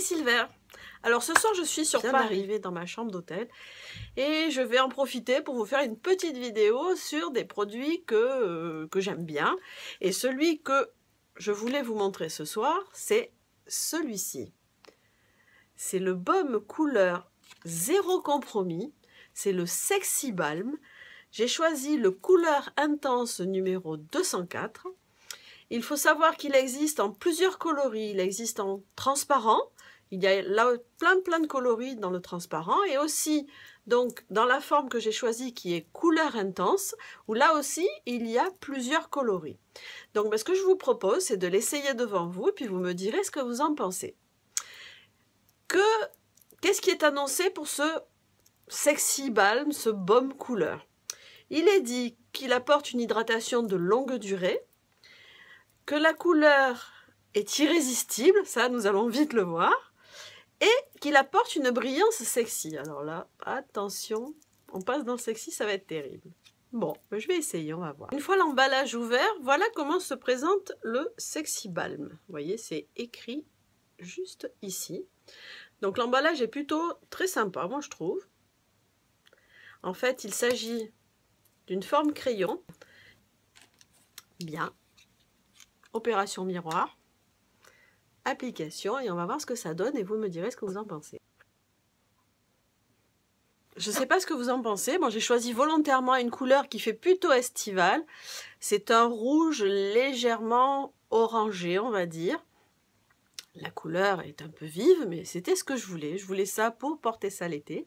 Silver alors ce soir je suis sur Bien arrivée dans ma chambre d'hôtel et je vais en profiter pour vous faire une petite vidéo sur des produits que, euh, que j'aime bien. Et celui que je voulais vous montrer ce soir c'est celui-ci. C'est le baume couleur zéro compromis, c'est le Sexy Balm. J'ai choisi le couleur intense numéro 204. Il faut savoir qu'il existe en plusieurs coloris, il existe en transparent, il y a là plein plein de coloris dans le transparent et aussi donc dans la forme que j'ai choisie qui est couleur intense où là aussi il y a plusieurs coloris. Donc ben, ce que je vous propose c'est de l'essayer devant vous et puis vous me direz ce que vous en pensez. Que Qu'est-ce qui est annoncé pour ce sexy balm, ce baume couleur Il est dit qu'il apporte une hydratation de longue durée, que la couleur est irrésistible, ça nous allons vite le voir, et qu'il apporte une brillance sexy. Alors là, attention, on passe dans le sexy, ça va être terrible. Bon, ben, je vais essayer, on va voir. Une fois l'emballage ouvert, voilà comment se présente le Sexy Balm. Vous voyez, c'est écrit juste ici. Donc l'emballage est plutôt très sympa, moi je trouve. En fait, il s'agit d'une forme crayon. Bien. Opération miroir application et on va voir ce que ça donne et vous me direz ce que vous en pensez. Je ne sais pas ce que vous en pensez. Bon, j'ai choisi volontairement une couleur qui fait plutôt estivale. C'est un rouge légèrement orangé, on va dire. La couleur est un peu vive, mais c'était ce que je voulais. Je voulais ça pour porter ça l'été.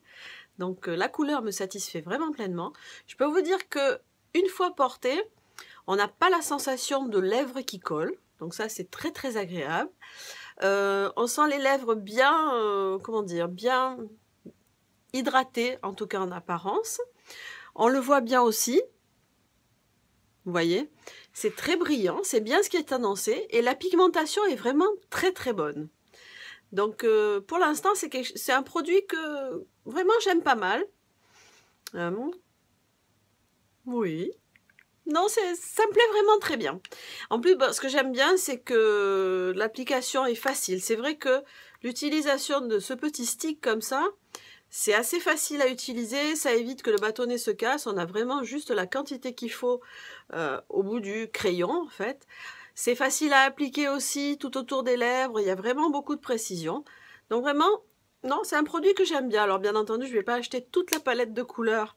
Donc euh, la couleur me satisfait vraiment pleinement. Je peux vous dire que une fois portée, on n'a pas la sensation de lèvres qui collent. Donc ça, c'est très très agréable. Euh, on sent les lèvres bien, euh, comment dire, bien hydratées, en tout cas en apparence. On le voit bien aussi. Vous voyez C'est très brillant, c'est bien ce qui est annoncé. Et la pigmentation est vraiment très très bonne. Donc euh, pour l'instant, c'est un produit que vraiment j'aime pas mal. Hum. oui non, ça me plaît vraiment très bien. En plus, bah, ce que j'aime bien, c'est que l'application est facile. C'est vrai que l'utilisation de ce petit stick comme ça, c'est assez facile à utiliser, ça évite que le bâtonnet se casse, on a vraiment juste la quantité qu'il faut euh, au bout du crayon en fait. C'est facile à appliquer aussi tout autour des lèvres, il y a vraiment beaucoup de précision. Donc vraiment, non, c'est un produit que j'aime bien. Alors bien entendu, je ne vais pas acheter toute la palette de couleurs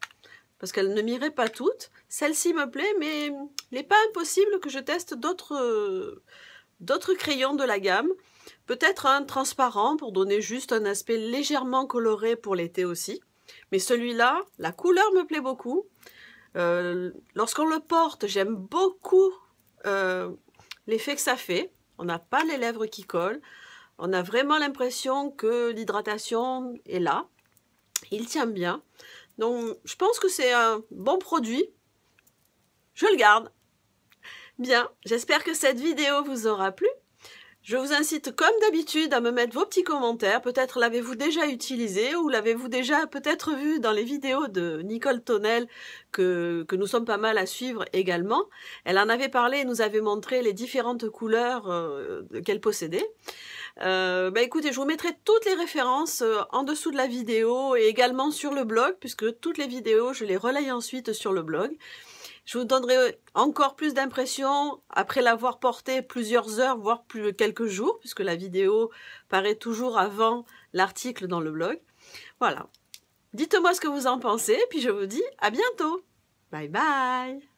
parce qu'elle ne m'irait pas toutes. Celle-ci me plaît, mais il n'est pas impossible que je teste d'autres crayons de la gamme. Peut-être un transparent pour donner juste un aspect légèrement coloré pour l'été aussi. Mais celui-là, la couleur me plaît beaucoup. Euh, lorsqu'on le porte, j'aime beaucoup euh, l'effet que ça fait. On n'a pas les lèvres qui collent. On a vraiment l'impression que l'hydratation est là. Il tient bien. Donc, je pense que c'est un bon produit. Je le garde. Bien, j'espère que cette vidéo vous aura plu. Je vous incite comme d'habitude à me mettre vos petits commentaires. Peut-être l'avez-vous déjà utilisé ou l'avez-vous déjà peut-être vu dans les vidéos de Nicole tonnel que, nous sommes pas mal à suivre également. Elle en avait parlé et nous avait montré les différentes couleurs euh, qu'elle possédait. Euh, bah, écoutez, je vous mettrai toutes les références euh, en dessous de la vidéo et également sur le blog, puisque toutes les vidéos, je les relaye ensuite sur le blog. Je vous donnerai euh, encore plus d'impressions après l'avoir porté plusieurs heures, voire plus euh, quelques jours, puisque la vidéo paraît toujours avant l'article dans le blog. Voilà. Dites-moi ce que vous en pensez, puis je vous dis à bientôt. Bye bye